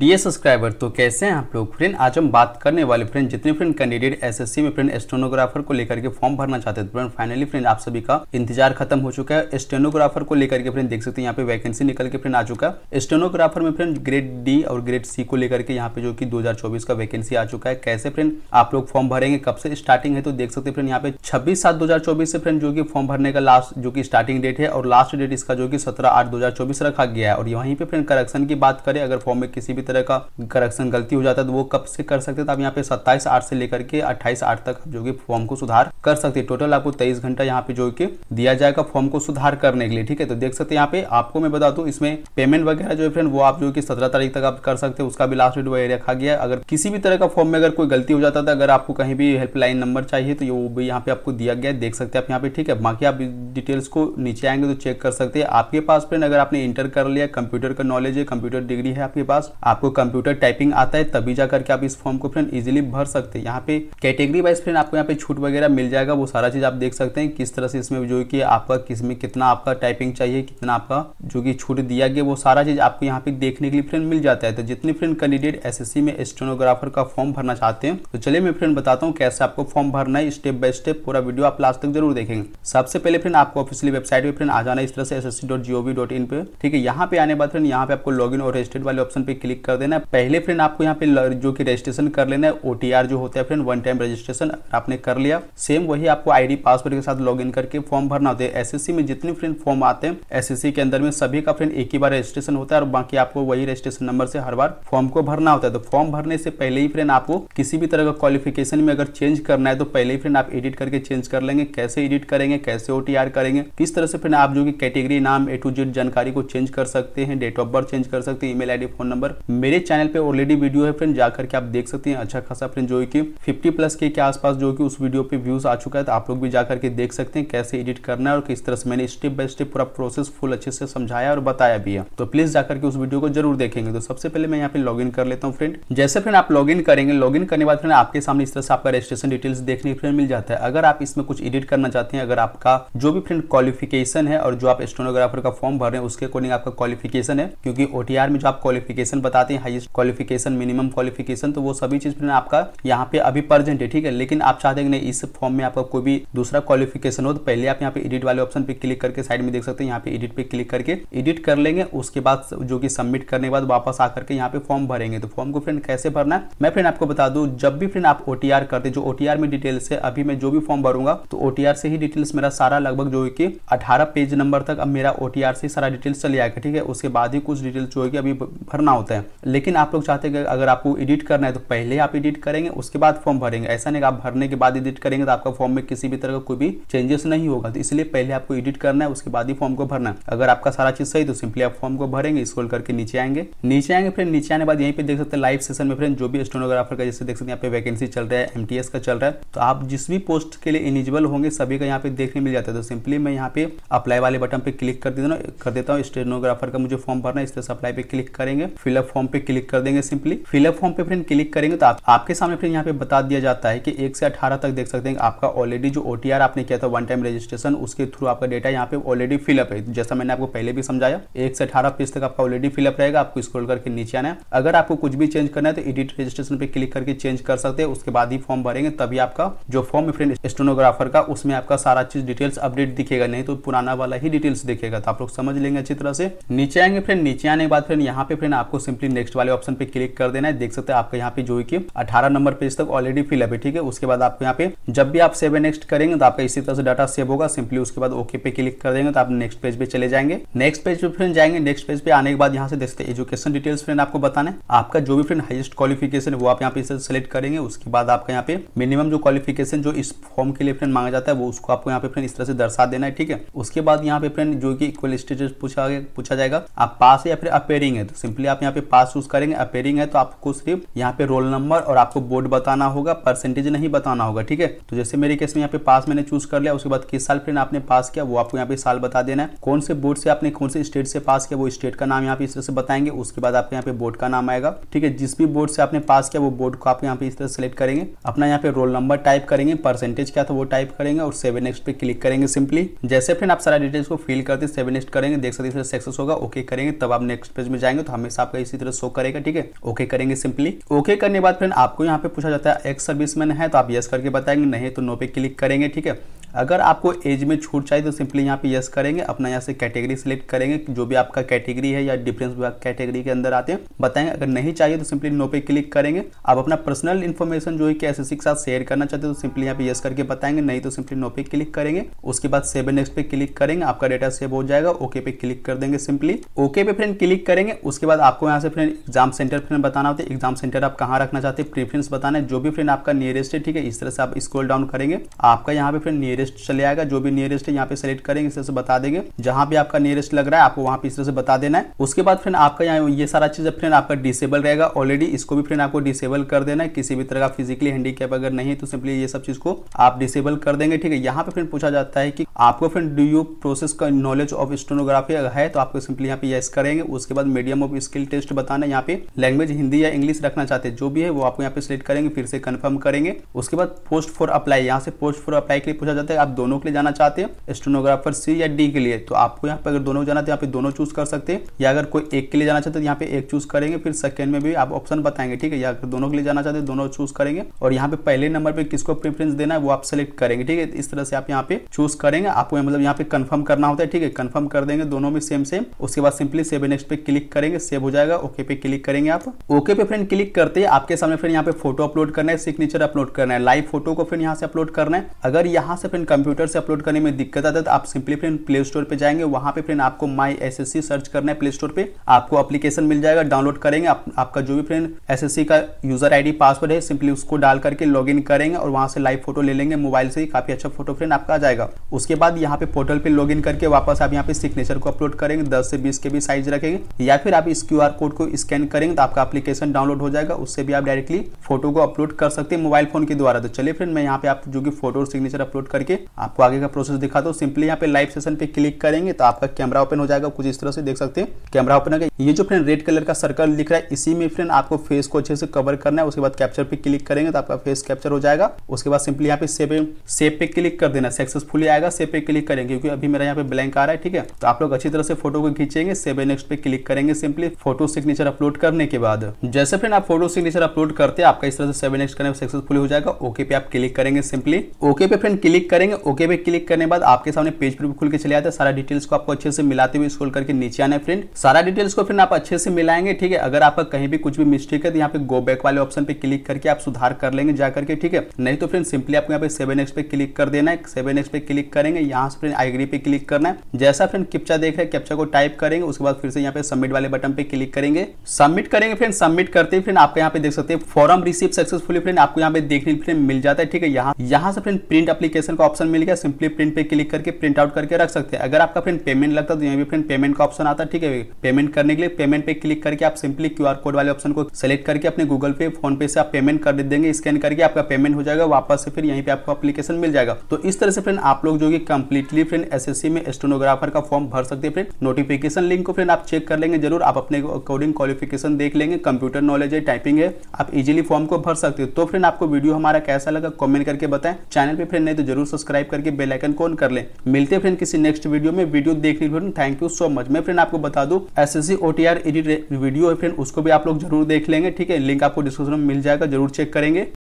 DA subscriber तो कैसे हैं आप लोग फ्रेंड आज हम बात करने वाले फ्रेंड जितने फ्रेंड कैंडिडेट एसएससी में फ्रेंड स्टेनोग्राफर को लेकर के फॉर्म भरना चाहते थे फ्रेंड फाइनली फ्रेंड आप सभी का इंतजार खत्म हो चुका है स्टेनोग्राफर को लेकर के फ्रेंड देख सकते हैं यहाँ पे वैकेंसी निकल के फ्रेंड आ चुका है स्टेनोग्राफर में फ्रेंड ग्रेड डी और ग्रेड सी को लेकर के यहाँ पे जो की दो का वैकेंसी आ चुका है कैसे फ्रेंड आप लोग फॉर्म भरेंगे कब से स्टार्टिंग है तो देख सकते फ्रेंड यहाँ पे छब्बीस सात दो से फ्रेंड जो की फॉर्म भरने का लास्ट जो की स्टार्टिंग डेट है और लास्ट डेट इसका जो की सत्रह आठ दो रखा गया है और यहीं पे फ्रेंड करेक्शन की बात करें अगर फॉर्म में किसी भी की तरह का करेक्शन गलती हो जाता है तो वो कब से कर सकते तो आप यहाँ पे सत्ताईस आठ से लेकर के अट्ठाईस आठ तक जो कि फॉर्म को सुधार कर सकते हैं टोटल आपको तेईस घंटा यहाँ पे जो कि दिया जाएगा फॉर्म को सुधार करने के लिए ठीक है तो देख सकते हैं यहाँ पे आपको मैं बता दू इसमें पेमेंट वगैरह जो है फ्रेंड वो आप जो की सत्रह तारीख तक आप कर सकते हैं उसका भी लास्ट डेट वगैरह रखा गया अगर किसी भी तरह का फॉर्म में अगर कोई गलती हो जाता था तो अगर आपको कहीं भी हेल्पलाइन नंबर चाहिए तो वो भी यहाँ पे आपको दिया गया देख सकते हैं आप यहाँ पे ठीक है बाकी आप डिटेल्स को नीचे आएंगे तो चेक कर सकते हैं आपके पास फ्रेंड अगर आपने इंटर कर लिया कंप्यूटर का नॉलेज है कंप्यूटर डिग्री है आपके पास आपको कंप्यूटर टाइपिंग आता है तभी जा करके आप इस फॉर्म को फ्रेंड इजिली भर सकते हैं यहाँ पे कैटेगरी वाइज फ्रेंड आपको यहाँ पे छूट वगैरह मिल जाएगा वो सारा चीज़ आप देख सकते हैं किस तरह से इसमें जो कि आपका किस में कितना आपका टाइपिंग चाहिए कितना आपका जो कि छूट दिया गया वो सारा चीज़ आपको यहाँ पे देखने के लिए फ्रेंड मिल जाता है तो जितने फ्रेंड कैंडिडेट एस में स्टेनोग्राफर का फॉर्म भरना चाहते हैं तो चलिए मैं फ्रेंड बताता हूँ कैसे आपको फॉर्म भरना है स्टेप बाय स्टेप पूरा वीडियो आप लास्ट तक जरूर देखेंगे सबसे पहले फ्रेंड आपको ऑफिशियली वेबसाइट पे फ्रेंड आ जाना इस तरह से एस पे ठीक है यहाँ पे आने बाद फ्रेंड यहाँ पे आपको इन और रजिस्टर्ड वाले ऑप्शन पे क्लिक क्लिक कर देना है पहले फ्रेंड आपको यहाँ पे जो कि रजिस्ट्रेशन कर लेना है ओटीआर जो होता है फ्रेंड वन टाइम रजिस्ट्रेशन आपने कर लिया सेम वही आपको आईडी पासवर्ड के साथ लॉग करके फॉर्म भरना होता है एस में जितने फ्रेंड फॉर्म आते हैं एसएससी के अंदर में सभी का फ्रेंड एक ही बार रजिस्ट्रेशन होता है और बाकी आपको वही रजिस्ट्रेशन नंबर से हर बार फॉर्म को भरना होता है तो फॉर्म भरने से पहले ही फ्रेंड आपको किसी भी तरह का क्वालिफिकेशन में अगर चेंज करना है तो पहले ही फ्रेंड आप एडिट करके चेंज कर लेंगे कैसे एडिट करेंगे कैसे ओ करेंगे किस तरह से फ्रेंड आप जो कि कैटेगरी नाम ए टू जेड जानकारी को चेंज कर सकते हैं डेट ऑफ बर्थ चेंज कर सकते हैं ईमेल आईडी फोन नंबर मेरे चैनल पे ऑलरेडी वीडियो है फ्रेंड जाकर के आप देख सकते हैं अच्छा खासा फ्रेंड जो कि 50 प्लस के, के आसपास जो कि उस वीडियो पे व्यूज आ चुका है तो आप लोग भी जाकर के देख सकते हैं कैसे एडिट करना है और किस तरह से मैंने स्टेप बाय स्टेप पूरा प्रोसेस फुल अच्छे से समझाया और बताया भी है तो प्लीज जाकर के उस वीडियो को जरूर देखेंगे तो सबसे पहले मैं यहाँ पे लॉग कर लेता हूँ फ्रेंड जैसे फ्रेंड आप लॉग करेंगे लॉग करने बाद फ्रेंड आपके सामने इस तरह से आपका रजिस्ट्रेशन डिटेल्स देखने फ्रेंड मिल जाता है अगर आप इसमें कुछ एडिट करना चाहते हैं अगर आपका जो भी फ्रेंड क्वालिफिकेशन है और जो आप स्टोनोग्राफर का फॉर्म भर रहे हैं उसके अकॉर्डिंग आपका क्वालिफिकेशन है क्योंकि ओटीआर में जो आप क्वालिफिकेशन बता बताते हैं हाईएस्ट क्वालिफिकेशन मिनिमम क्वालिफिकेशन तो वो सभी चीज फिर आपका यहाँ पे अभी परजेंट है ठीक है लेकिन आप चाहते हैं कि नहीं इस फॉर्म में आपका कोई भी दूसरा क्वालिफिकेशन हो तो पहले आप यहाँ पे एडिट वाले ऑप्शन पे क्लिक करके साइड में देख सकते हैं यहाँ पे एडिट पे क्लिक करके एडिट कर लेंगे उसके बाद जो कि सबमिट करने के बाद वापस आकर के यहाँ पे फॉर्म भरेंगे तो फॉर्म को फ्रेंड कैसे भरना है मैं फ्रेंड आपको बता दू जब भी फ्रेंड आप ओटीआर करते जो ओटीआर में डिटेल्स है अभी मैं जो भी फॉर्म भरूंगा तो ओटीआर से ही डिटेल्स मेरा सारा लगभग जो है कि अठारह पेज नंबर तक अब मेरा ओटीआर से सारा डिटेल्स चले आएगा ठीक है उसके बाद ही कुछ डिटेल्स जो है कि अभी भरना होता है है लेकिन आप लोग चाहते हैं कि अगर आपको एडिट करना है तो पहले आप एडिट करेंगे उसके बाद फॉर्म भरेंगे ऐसा नहीं कि आप भरने के बाद एडिट करेंगे तो आपका फॉर्म में किसी भी तरह का कोई भी चेंजेस नहीं होगा तो इसलिए पहले आपको एडिट करना है उसके बाद ही फॉर्म को भरना है अगर आपका सारा चीज सही तो सिंपली आप फॉर्म को भरेंगे स्कोल करके नीचे आएंगे नीचे आएंगे फिर नीचे आने बाद यहीं पर देख सकते हैं लाइव सेशन में फ्रेंड जो भी स्टोनोग्राफर का जैसे देख सकते हैं यहाँ पे वैकेंसी चल रहा है एमटीएस का चल रहा है तो आप जिस भी पोस्ट के लिए इलिजिबल होंगे सभी का यहाँ पे देखने मिल जाता है तो सिंपली मैं यहाँ पे अप्लाई वाले बटन पे क्लिक कर देता हूँ कर देता हूँ स्टेनोग्राफर का मुझे फॉर्म भरना है इस तरह से अप्लाई पे क्लिक करेंगे फिलअप फॉर्म पे क्लिक कर देंगे सिंपली फिलअप फॉर्म पे फ्रेंड क्लिक करेंगे तो आप, आपके सामने फ्रेंड यहाँ पे बता दिया जाता है कि एक से अठारह तक देख सकते हैं आपका ऑलरेडी जो ओ आपने किया था वन टाइम रजिस्ट्रेशन उसके थ्रू आपका डेटा यहाँ पे ऑलरेडी फिलअप है जैसा मैंने आपको पहले भी समझाया एक से अठारह पेज तक आपका ऑलरेडी फिलअप रहेगा आपको स्क्रोल करके नीचे आना है अगर आपको कुछ भी चेंज करना है तो एडिट रजिस्ट्रेशन पे क्लिक करके चेंज कर सकते हैं उसके बाद ही फॉर्म भरेंगे तभी आपका जो फॉर्म है फ्रेंड स्टोनोग्राफर का उसमें आपका सारा चीज डिटेल्स अपडेट दिखेगा नहीं तो पुराना वाला ही डिटेल्स दिखेगा तो आप लोग समझ लेंगे अच्छी तरह से नीचे आएंगे फ्रेंड नीचे आने के बाद फ्रेंड यहाँ पे फ्रेंड आपको सिंपली सिंपली नेक्स्ट वाले ऑप्शन पे क्लिक कर देना है देख सकते हैं आपका यहाँ पे जो है कि अठारह नंबर पेज तक ऑलरेडी फिल है ठीक है उसके बाद आपको यहाँ पे जब भी आप सेव नेक्स्ट करेंगे तो आपका इसी तरह से डाटा सेव होगा सिंपली उसके बाद ओके पे क्लिक कर देंगे तो आप नेक्स्ट पेज पे चले जाएंगे नेक्स्ट पेज पे फ्रेंड जाएंगे नेक्स्ट पेज पे आने के बाद यहाँ से देखते एजुकेशन डिटेल्स फ्रेंड आपको बताने आपका जो भी फ्रेंड हाइस्ट क्वालिफिकेशन वो आप यहाँ पे सिलेक्ट करेंगे उसके बाद आपका यहाँ पे मिनिमम जो क्वालिफिकेशन जो इस फॉर्म के लिए फ्रेंड मांगा जाता है वो उसको आपको यहाँ पे फ्रेंड इस तरह से दर्शा देना है ठीक है उसके बाद यहाँ पे फ्रेंड जो कि इक्वल स्टेटस पूछा पूछा जाएगा आप पास है या फिर अपेयरिंग है तो सिंपली आप यहाँ पे पास चूज करेंगे अपेयरिंग है तो आपको सिर्फ यहाँ पे रोल नंबर और आपको बोर्ड बताना होगा परसेंटेज नहीं बताना होगा ठीक है तो जैसे मेरे केस में यहाँ पे पास मैंने चूज कर लिया उसके बाद किस साल फ्रेंड आपने पास किया वो आपको यहाँ पे साल बता देना है कौन से बोर्ड से आपने कौन से स्टेट से पास किया वो स्टेट का नाम यहाँ पे इस तरह से बताएंगे उसके बाद आपके यहाँ पे बोर्ड का नाम आएगा ठीक है जिस भी बोर्ड से आपने पास किया वो बोर्ड को आप यहाँ पे इस तरह सेलेक्ट करेंगे अपना यहाँ पे रोल नंबर टाइप करेंगे परसेंटेज क्या था वो टाइप करेंगे और सेवन नेक्स्ट पे क्लिक करेंगे सिंपली जैसे फ्रेंड आप सारा डिटेल्स को फिल करते सेवन नेक्स्ट करेंगे देख सकते सक्सेस होगा ओके करेंगे तब आप नेक्स्ट पेज में जाएंगे तो हमेशा आपका इसी तरह शो करेगा ठीक है ओके करेंगे सिंपली ओके करने के बाद फ्रेंड आपको यहाँ पे पूछा जाता है एक्स सर्विसमैन है तो आप यस करके बताएंगे नहीं तो नो पे क्लिक करेंगे ठीक है अगर आपको एज में छूट चाहिए तो सिंपली यहाँ पे यस करेंगे अपना यहाँ से कैटेगरी सिलेक्ट करेंगे जो भी आपका कैटेगरी है या डिफरेंस विभाग कैटेगरी के अंदर आते हैं बताएंगे अगर नहीं चाहिए तो सिंपली नो पे क्लिक करेंगे आप अपना पर्सनल इन्फॉर्मेशन जो है कि एस के साथ शेयर करना चाहते हो तो सिंपली यहाँ पे यस करके बताएंगे नहीं तो सिंपली नो पे क्लिक करेंगे उसके बाद सेव नेक्स्ट पे क्लिक करेंगे आपका डेटा सेव हो जाएगा ओके पे क्लिक कर देंगे सिंपली ओके पे फ्रेंड क्लिक करेंगे उसके बाद आपको यहाँ से फ्रेंड एग्जाम सेंटर फ्रेंड बताना होता है एग्जाम सेंटर आप कहाँ रखना चाहते हैं प्रीफरेंस बताना है जो भी फ्रेंड आपका नियरेस्ट है ठीक है इस तरह से आप स्क्रोल डाउन करेंगे आपका यहाँ पे फ्रेंड नियरेस्ट नियरेस्ट चले आएगा जो भी नियरेस्ट है यहाँ पे सेलेक्ट करेंगे इस तरह से बता देंगे जहां भी आपका नियरेस्ट लग रहा है आपको वहाँ पे इस तरह से बता देना है उसके बाद फ्रेंड आपका यहाँ ये सारा चीज़ फ्रेंड आपका डिसेबल रहेगा ऑलरेडी इसको भी फ्रेंड आपको डिसेबल कर देना है किसी भी तरह का फिजिकली हैंडीकैप अगर नहीं है तो सिंपली ये सब चीज़ को आप डिसेबल कर देंगे ठीक है यहाँ पे फ्रेंड पूछा जाता है कि आपको फ्रेंड डू यू प्रोसेस का नॉलेज ऑफ स्टोनोग्राफी है तो आपको सिंपली यहाँ पे यस करेंगे उसके बाद मीडियम ऑफ स्किल टेस्ट बताना यहाँ पे लैंग्वेज हिंदी या इंग्लिश रखना चाहते हैं जो भी है वो आपको यहाँ पे सिलेक्ट करेंगे फिर से कन्फर्म करेंगे उसके बाद पोस्ट फॉर अप्लाई यहाँ से पोस्ट फॉर अप्लाई के लिए पूछा जाता है है आप दोनों के लिए जाना चाहते हैं स्टोनोग्राफर सी या डी के लिए तो आपको यहाँ पे अगर दोनों जाना तो यहाँ पे दोनों चूज कर सकते हैं या अगर कोई एक के लिए जाना चाहते तो यहाँ पे एक चूज करेंगे फिर सेकंड में भी आप ऑप्शन बताएंगे ठीक है या अगर दोनों के लिए जाना चाहते हैं दोनों चूज करेंगे और यहाँ पे पहले नंबर पर किसको प्रेफरेंस देना है वो आप सेलेक्ट करेंगे ठीक है इस तरह से आप यहाँ पे चूज करेंगे आपको मतलब यहाँ पे कन्फर्म करना होता है ठीक है कन्फर्म कर देंगे दोनों में सेम सेम उसके बाद सिंपली सेवन नेक्स्ट पे क्लिक करेंगे सेव हो जाएगा ओके पे क्लिक करेंगे आप ओके पे फ्रेंड क्लिक करते हैं आपके सामने फ्रेंड यहाँ पे फोटो अपलोड करना है सिग्नेचर अपलोड करना है लाइव फोटो को फिर यहाँ से अपलोड करना है अगर यहाँ से फ्रेंड फ्रेंड कंप्यूटर से अपलोड करने में दिक्कत आता है तो आप सिंपली फ्रेंड प्ले स्टोर पर जाएंगे वहां पे फ्रेंड आपको माई एस सर्च करना है प्ले स्टोर पर आपको अपलीकेशन मिल जाएगा डाउनलोड करेंगे आप, आपका जो भी फ्रेंड एस का यूजर आई पासवर्ड है सिंपली उसको डाल करके लॉग करेंगे और वहाँ से लाइव फोटो ले लेंगे मोबाइल से ही काफी अच्छा फोटो फ्रेंड आपका आ जाएगा उसके बाद यहाँ पे पोर्टल पे इन करके वापस आप यहाँ पे सिग्नेचर को अपलोड करेंगे दस से बीस के भी साइज रखेंगे या फिर आप इस क्यू कोड को स्कैन करेंगे तो आपका एप्लीकेशन डाउनलोड हो जाएगा उससे भी आप डायरेक्टली फोटो को अपलोड कर सकते हैं मोबाइल फोन के द्वारा तो चलिए फ्रेंड मैं यहाँ पे आप जो कि फोटो और सिग्नेचर अपलोड करके के आपको आगे का प्रोसेस दिखा दो सिंपली यहाँ पे लाइव सेशन पे क्लिक करेंगे तो आपका कैमरा ओपन हो जाएगा कुछ इस तरह से देख सकते हैं कैमरा ओपन हो गया ये जो फ्रेंड रेड कलर का सर्कल दिख रहा है इसी में फ्रेंड आपको फेस को अच्छे से कवर करना है उसके बाद कैप्चर पे क्लिक करेंगे तो आपका फेस कैप्चर हो जाएगा उसके बाद सिंपली यहाँ पे सेव सेव पे क्लिक कर देना सक्सेसफुली आएगा सेव पे क्लिक करेंगे क्योंकि अभी मेरा यहाँ पे ब्लैंक आ रहा है ठीक है तो आप लोग अच्छी तरह से फोटो को खींचेंगे सेव नेक्स्ट पे क्लिक करेंगे सिंपली फोटो सिग्नेचर अपलोड करने के बाद जैसे फ्रेंड आप फोटो सिग्नेचर अपलोड करते हैं आपका इस तरह से सेव नेक्स्ट करने सक्सेसफुल हो जाएगा ओके पे आप क्लिक करेंगे सिंपली ओके पे फ्रेंड क्लिक करेंगे ओके पे क्लिक करने बाद आपके सामने पेज पर खुल के चले आते हैं सारा डिटेल्स को आपको अच्छे से मिलाते हुए स्क्रोल करके नीचे आना है फ्रेंड सारा डिटेल्स को फ्रेंड आप अच्छे से मिलाएंगे ठीक है अगर आपका कहीं भी कुछ भी मिस्टेक है तो यहाँ पे गो बैक वाले ऑप्शन पे क्लिक करके आप सुधार कर लेंगे जाकर के ठीक है नहीं तो फ्रेंड सिंपली आपको यहाँ पे सेवन पे क्लिक कर देना है सेवन पे क्लिक करेंगे यहाँ से फ्रेंड आईग्री पे क्लिक करना है जैसा फ्रेंड कैप्चा देख रहे हैं कैप्चा को टाइप करेंगे उसके बाद फिर से यहाँ पे सबमिट वाले बटन पे क्लिक करेंगे सबमिट करेंगे फ्रेंड सबमिट करते ही फ्रेंड आपको यहाँ पे देख सकते हैं फॉर्म रिसीव सक्सेसफुली फ्रेंड आपको यहाँ पे देखने फ्रेंड मिल जाता है ठीक है यहाँ यहाँ से फ्रेंड प्रिंट अपलीकेशन का ऑप्शन मिल गया सिंपली प्रिंट पे क्लिक करके प्रिंट आउट करके रख सकते हैं अगर आपका फ्रेंड पेमेंट लगता है तो यहाँ भी फ्रेंड पेमेंट का ऑप्शन आता है ठीक है पेमेंट करने के लिए पेमेंट पे क्लिक करके आप सिंपली क्यू कोड वाले ऑप्शन को सेलेक्ट करके अपने गूगल पे फोन पे से आप पेमेंट कर देंगे स्कैन करके आपका पेमेंट हो जाएगा वापस से फिर यहीं पे आपको अपलीकेशन मिल जाएगा तो इस तरह से फ्रेंड आप लोग जो कि कंप्लीटली फ्रेंड एस में स्टोनोग्राफर का फॉर्म भर सकते हैं फ्रेंड नोटिफिकेशन लिंक को फ्रेंड आप चेक कर लेंगे जरूर आप अपने अकॉर्डिंग क्वालिफिकेशन देख लेंगे कंप्यूटर नॉलेज है टाइपिंग है आप इजिली फॉर्म को भर सकते हो तो फ्रेंड आपको वीडियो हमारा कैसा लगा कॉमेंट करके बताएं चैनल पे फ्रेंड नहीं तो जरूर सब्सक्राइब करके बेलाइकन कॉल कर लें मिलते फ्रेंड किसी नेक्स्ट वीडियो में वीडियो देखने के थैंक यू सो मच मैं फ्रेंड आपको बता दूँ S S C O T R edit video है फ्रेंड उसको भी आप लोग जरूर देख लेंगे ठीक है लिंक आपको डिस्क्रिप्शन में मिल जाएगा जरूर चेक करेंगे